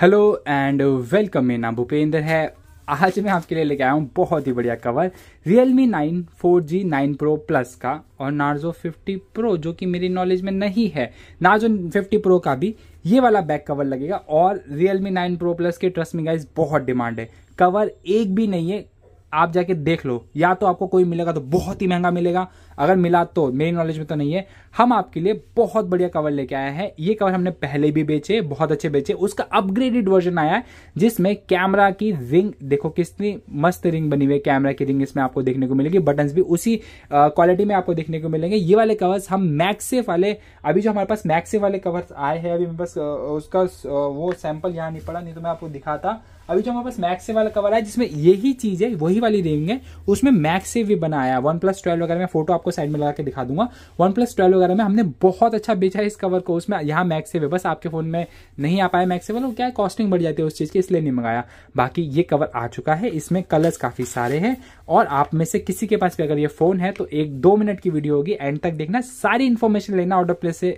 hello and welcome मेरा नाम भूपेंद्र है आज मैं आपके लिए लेके आया हूँ बहुत ही बढ़िया cover nine 9 G nine Pro Plus का और नार्जो 50 प्रो जो कि मेरी नॉलेज में नहीं है नार्जो 50 प्रो का भी ये वाला बैक कवर लगेगा और मी 9 प्रो प्लस के ट्रस्ट में बहुत डिमांड है कवर एक भी नहीं है आप जाके देख लो या तो आपको कोई मिलेगा तो बहुत ही महंगा मिलेगा अगर मिला तो मेरी नॉलेज में तो नहीं है हम आपके लिए बहुत बढ़िया कवर लेके आए हैं ये कवर हमने पहले भी बेचे बहुत अच्छे बेचे उसका अपग्रेडेड वर्जन आया है जिसमें कैमरा की रिंग देखो कितनी मस्त रिंग बनी हुई है कैमरा की रिंग इसमें आपको देखने को मिलेगी बटन भी उसी क्वालिटी में आपको देखने को मिलेंगे ये वाले कवर्स हम मैक्सेफ वाले अभी जो हमारे पास मैक्सेफ वाले कवर्स आए हैं अभी बस उसका वो सैंपल यहाँ नहीं पड़ा नहीं तो मैं आपको दिखाता अभी जो हमारे पास मैक्से वाला कवर है जिसमें यही चीज है वही वाली रिंग है उसमें मैक्से भी बनाया वन प्लस ट्वेल्व वगैरह में फोटो आप आपको साइड में लगा के दिखा दूंगा वन प्लस ट्वेल्व वगैरह में हमने बहुत अच्छा बेचा है इस कवर को उसमें यहाँ मैक्स सेव है बस आपके फोन में नहीं आ पाया मैक्स वो क्या है कॉस्टिंग बढ़ जाती है उस चीज़ की इसलिए नहीं मंगाया बाकी ये कवर आ चुका है इसमें कलर्स काफ़ी सारे हैं और आप में से किसी के पास भी अगर ये फोन है तो एक दो मिनट की वीडियो होगी एंड तक देखना सारी इन्फॉर्मेशन लेना ऑर्डर प्लेस से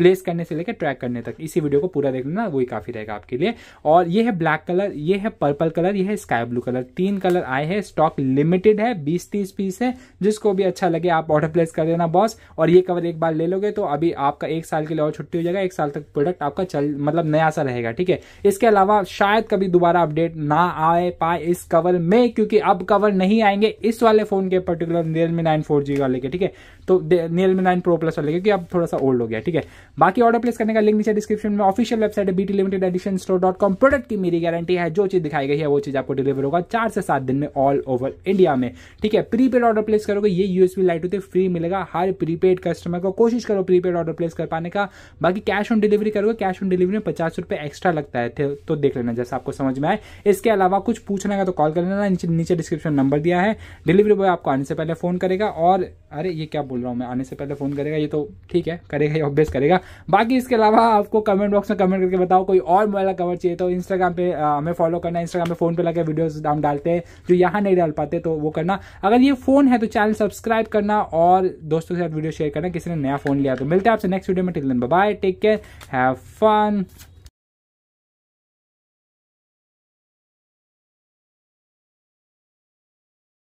प्लेस करने से लेकर ट्रैक करने तक इसी वीडियो को पूरा देख लेना वही काफ़ी रहेगा आपके लिए और ये है ब्लैक कलर ये है पर्पल कलर ये है स्काई ब्लू कलर तीन कलर आए हैं स्टॉक लिमिटेड है बीस तीस पीस है जिसको भी अच्छा लगे कि आप ऑर्डर प्लेस कर देना बॉस और ये कवर एक बार ले लोगे तो अभी आपका एक साल के लिए और छुट्टी हो जाएगा एक साल तक प्रोडक्ट आपका चल मतलब नया सा रहेगा ठीक है इसके अलावा शायद कभी दोबारा अपडेट ना आए पाए इस कवर में क्योंकि अब कवर नहीं आएंगे इस वाले फोन के particular Realme nine four G वाले के ठीक है तो रियलमी नाइन प्रो प्लस वाले क्योंकि अब थोड़ा सा ओल्ड हो गया ठीक है बाकी ऑर्डर प्लेस करने का लिंक नीचे डिस्क्रिप्शन में ऑफिशियल वेबसाइट है BT limited edition store dot com product की मेरी गारंटी है जो चीज दिखाई गई है वो चीज आपको डिलीवर होगा चार से सात दिन में ऑल ओवर इंडिया में ठीक है प्रीपेड ऑर्डर प्लेस करोगे ये यूएसबी लाइट होती है फ्री मिलेगा हर प्रीपेड कस्टमर को कोशिश करो प्रीपेड ऑर्डर प्लेस कर पाने का बाकी कैश ऑन डिलीवरी करोगे कैश ऑन डिलीवरी में पचास रुपये एक्स्ट्रा लगता है तो, तो देख लेना जैसा आपको समझ में आए इसके अलावा कुछ पूछना है तो कॉल कर लेना नीचे डिस्क्रिप्शन नंबर दिया है डिलीवरी बॉय आपको आने से पहले फ़ोन करेगा और अरे ये क्या बोल रहा हूँ मैं आने से पहले फ़ोन करेगा ये तो ठीक है करेगा ये ऑब्वियस करेगा बाकी इसके अलावा आपको कमेंट बॉक्स में कमेंट करके बताओ कोई और मोबाइल का कवर चाहिए तो इंस्टाग्राम पे हमें फॉलो करना इंस्टाग्राम पे फ़ोन पे लगे वीडियोस हम डालते हैं जो यहाँ नहीं डाल पाते तो वो करना अगर ये फ़ोन है तो चैनल सब्सक्राइब कर करना और दोस्तों के साथ वीडियो शेयर करना किसी ने नया फोन लिया तो मिलते हैं आपसे नेक्स्ट वीडियो में टिकन bye take care have fun